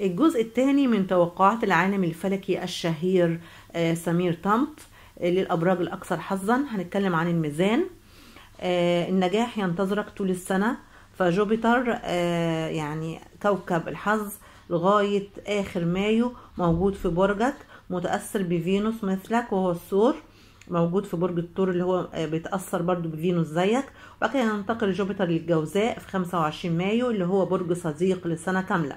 الجزء الثاني من توقعات العالم الفلكي الشهير آه، سمير طمط آه، للأبراج الأكثر حظا هنتكلم عن الميزان آه، النجاح ينتظرك طول السنة فجوبيتر يعني كوكب الحظ لغاية آخر مايو موجود في برجك متأثر بفينوس مثلك وهو الثور موجود في برج الثور اللي هو آه، بيتاثر برضو بفينوس زيك وبعد كده لجوبيتر للجوزاء في 25 مايو اللي هو برج صديق لسنه كامله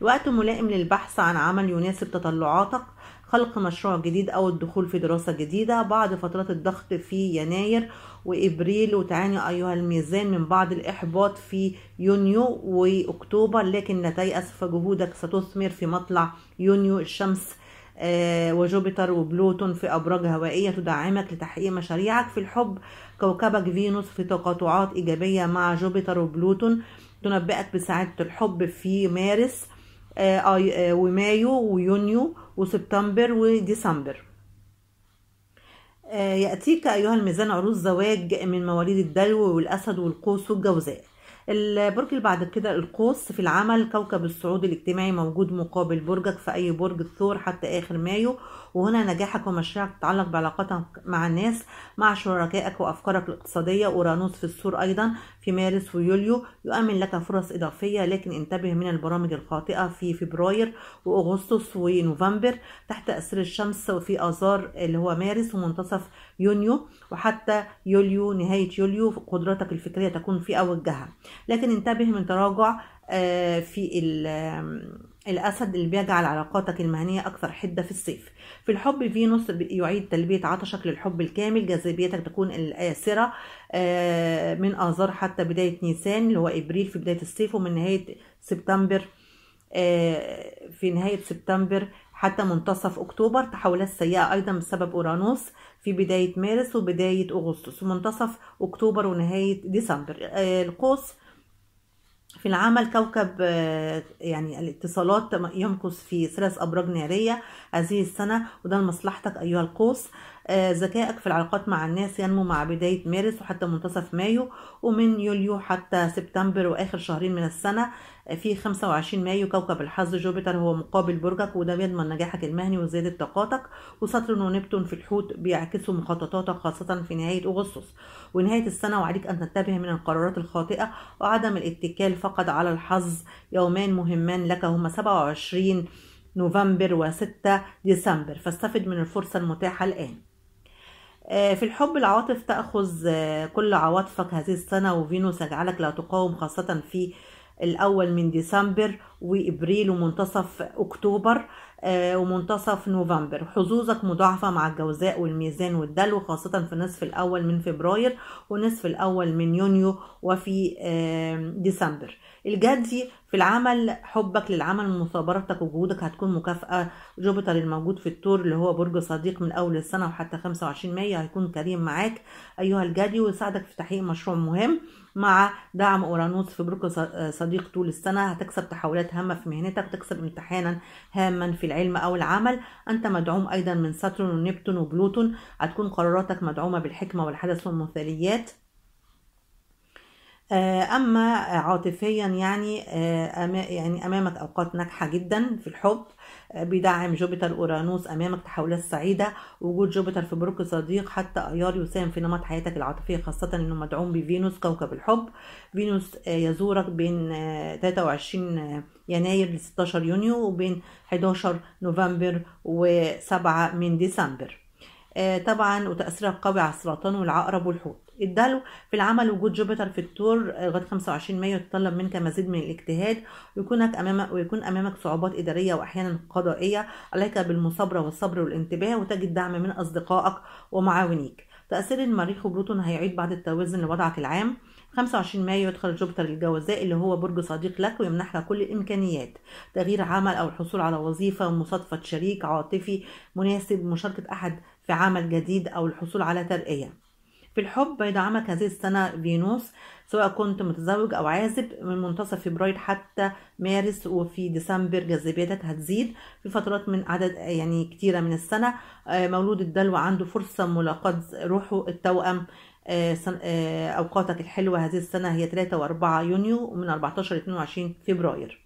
الوقت ملائم للبحث عن عمل يناسب تطلعاتك خلق مشروع جديد او الدخول في دراسه جديده بعد فترات الضغط في يناير وابريل وتعاني ايها الميزان من بعض الاحباط في يونيو واكتوبر لكن لا تيأس فجهودك ستثمر في مطلع يونيو الشمس آه، وجوبيتر وبلوتون في أبراج هوائية تدعمك لتحقيق مشاريعك في الحب كوكبك فينوس في تقاطعات إيجابية مع جوبيتر وبلوتون تنبئك بسعادة الحب في مارس آه، آه، ومايو ويونيو وسبتمبر وديسمبر يأتيك أيها الميزان عروض زواج من مواليد الدلو والأسد والقوس والجوزاء البرج اللي بعد كده القوس في العمل كوكب الصعود الاجتماعي موجود مقابل برجك في أي برج الثور حتى آخر مايو وهنا نجاحك ومشاريعك تتعلق بعلاقاتك مع الناس مع شركائك وأفكارك الاقتصادية أورانوس في الثور أيضا في مارس ويوليو يؤمن لك فرص إضافية لكن انتبه من البرامج الخاطئة في فبراير وأغسطس ونوفمبر تحت اثر الشمس في آذار اللي هو مارس ومنتصف يونيو وحتى يوليو نهاية يوليو قدراتك الفكرية تكون في أوجها لكن انتبه من تراجع آه، في الأسد اللي بيجعل علاقاتك المهنية أكثر حدة في الصيف في الحب فينوس يعيد تلبية عطشك للحب الكامل جاذبيتك تكون الآسرة آه، من آذار حتى بداية نيسان اللي هو إبريل في بداية الصيف ومن نهاية سبتمبر آه، في نهاية سبتمبر حتى منتصف أكتوبر تحولات سيئة أيضا بسبب أورانوس في بداية مارس وبداية أغسطس ومنتصف أكتوبر ونهاية ديسمبر القوس في العمل كوكب آه، يعني الاتصالات يمكث في ثلاث أبراج نارية هذه السنة وده لمصلحتك أيها القوس آه، ذكائك في العلاقات مع الناس ينمو مع بداية مارس وحتى منتصف مايو ومن يوليو حتى سبتمبر وآخر شهرين من السنة آه، في 25 مايو كوكب الحظ جوبيتر هو مقابل برجك وده بيضمن نجاحك المهني وزيادة طاقاتك وساترن ونبتون في الحوت بيعكسوا مخططاتك خاصة في نهاية أغسطس ونهاية السنة وعليك أن تنتبه من القرارات الخاطئة وعدم الاتكال فقط على الحظ يومان مهمان لك هما 27 نوفمبر و6 ديسمبر فاستفد من الفرصة المتاحة الآن آه، في الحب العواطف تأخذ آه، كل عواطفك هذه السنة وفينوس يجعلك لا تقاوم خاصة في الأول من ديسمبر وإبريل ومنتصف أكتوبر آه، ومنتصف نوفمبر حظوظك مضاعفة مع الجوزاء والميزان والدلو خاصة في نصف الأول من فبراير ونصف الأول من يونيو وفي ديسمبر الجدي في العمل حبك للعمل ومثابرتك وجهودك هتكون مكافأة جوبيتر الموجود في التور اللي هو برج صديق من أول السنة وحتى 25 مايو هيكون كريم معاك أيها الجدي ويساعدك في تحقيق مشروع مهم مع دعم أورانوس في برج صديق طول السنة هتكسب تحولات هامة في مهنتك تكسب امتحانا هاما في العمل العلم أو العمل أنت مدعوم أيضا من ساترن ونبتون وبلوتون هتكون قراراتك مدعومة بالحكمة والحدث والمثاليات آه، اما عاطفيا يعني آه، يعني امامك اوقات ناجحه جدا في الحب آه، بيدعم جوبيتر اورانوس امامك تحولات سعيده وجود جوبيتر في بروك صديق حتى ايار يساهم في نمط حياتك العاطفيه خاصه انه مدعوم بفينوس كوكب الحب فينوس يزورك بين 23 يناير ل 16 يونيو وبين 11 نوفمبر و7 من ديسمبر آه، طبعا وتأثيرها قوي على السرطان والعقرب والحوت الدلو في العمل وجود جوبيتر في التور لغايه 25 مايو يتطلب منك مزيد من الاجتهاد ويكونك امامك ويكون امامك صعوبات اداريه واحيانا قضائيه عليك بالمثابره والصبر والانتباه وتجد دعم من اصدقائك ومعاونيك تاثير المريخ وبلوتون هيعيد بعض التوازن لوضعك العام 25 مايو يدخل جوبيتر الجوزاء اللي هو برج صديق لك ويمنح لك كل الامكانيات تغيير عمل او الحصول على وظيفه ومصادفه شريك عاطفي مناسب مشاركه احد في عمل جديد أو الحصول على ترقية في الحب بيدعمك هذه السنة فينوس سواء كنت متزوج أو عازب من منتصف فبراير حتى مارس وفي ديسمبر جاذبيتك هتزيد في فترات من عدد يعني كتيرة من السنة آه، مولود الدلو عنده فرصة ملاقاة روحه التوأم آه، آه، أوقاتك الحلوة هذه السنة هي 3 و4 يونيو ومن 14 ل 22 فبراير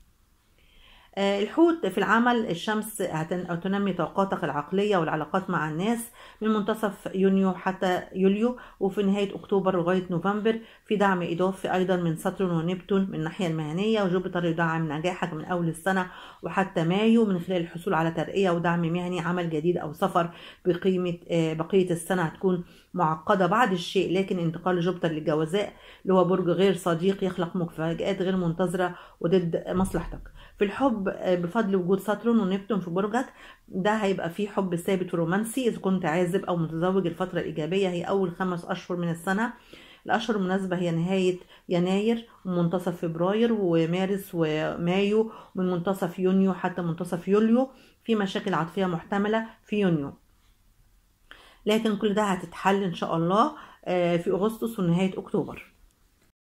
آه، الحوت في العمل الشمس هتنمي طاقاتك العقلية والعلاقات مع الناس من منتصف يونيو حتى يوليو وفي نهاية أكتوبر لغاية نوفمبر في دعم إضافي أيضا من ساترون ونبتون من الناحية المهنية وجوبيتر يدعم نجاحك من أول السنة وحتى مايو من خلال الحصول على ترقية ودعم مهني عمل جديد أو سفر بقيمة آه، بقية السنة هتكون معقدة بعض الشيء لكن انتقال جوبتر للجوزاء اللي هو برج غير صديق يخلق مفاجآت غير منتظرة وضد مصلحتك في الحب آه، بفضل وجود ساترون ونبتون في برجك ده هيبقى فيه حب ثابت ورومانسي إذا كنت عازب أو متزوج الفترة الإيجابية هي أول خمس أشهر من السنة الأشهر المناسبة هي نهاية يناير ومنتصف فبراير ومارس ومايو من منتصف يونيو حتى منتصف يوليو في مشاكل عاطفية محتملة في يونيو لكن كل ده هتتحل ان شاء الله آه، في اغسطس ونهايه اكتوبر